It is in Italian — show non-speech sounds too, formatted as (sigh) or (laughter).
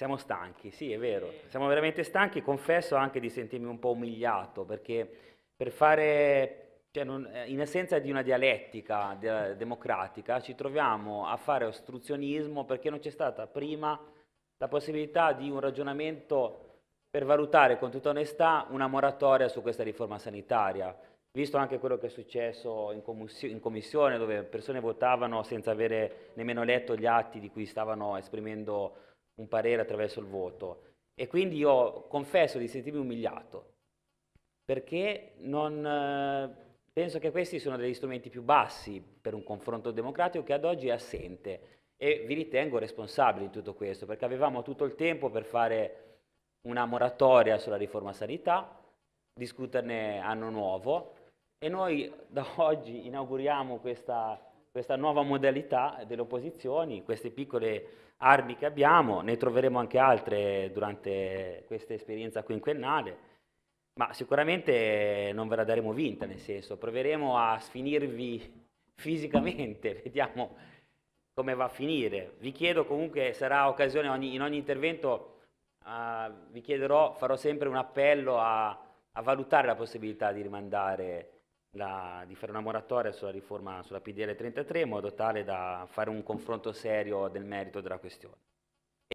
Siamo stanchi, sì, è vero. Siamo veramente stanchi, confesso anche di sentirmi un po' umiliato perché per fare, cioè non, eh, in assenza di una dialettica de- democratica, ci troviamo a fare ostruzionismo perché non c'è stata prima la possibilità di un ragionamento per valutare con tutta onestà una moratoria su questa riforma sanitaria, visto anche quello che è successo in, commissione, in commissione dove persone votavano senza avere nemmeno letto gli atti di cui stavano esprimendo un parere attraverso il voto. E quindi io confesso di sentirmi umiliato, perché non, eh, penso che questi sono degli strumenti più bassi per un confronto democratico che ad oggi è assente. E vi ritengo responsabili di tutto questo, perché avevamo tutto il tempo per fare una moratoria sulla riforma sanità, discuterne anno nuovo, e noi da oggi inauguriamo questa questa nuova modalità delle opposizioni, queste piccole armi che abbiamo, ne troveremo anche altre durante questa esperienza quinquennale, ma sicuramente non ve la daremo vinta, nel senso proveremo a sfinirvi fisicamente, (laughs) vediamo come va a finire. Vi chiedo comunque, sarà occasione ogni, in ogni intervento, uh, vi chiederò, farò sempre un appello a, a valutare la possibilità di rimandare la, di fare una moratoria sulla riforma sulla PDL 33 in modo tale da fare un confronto serio del merito della questione.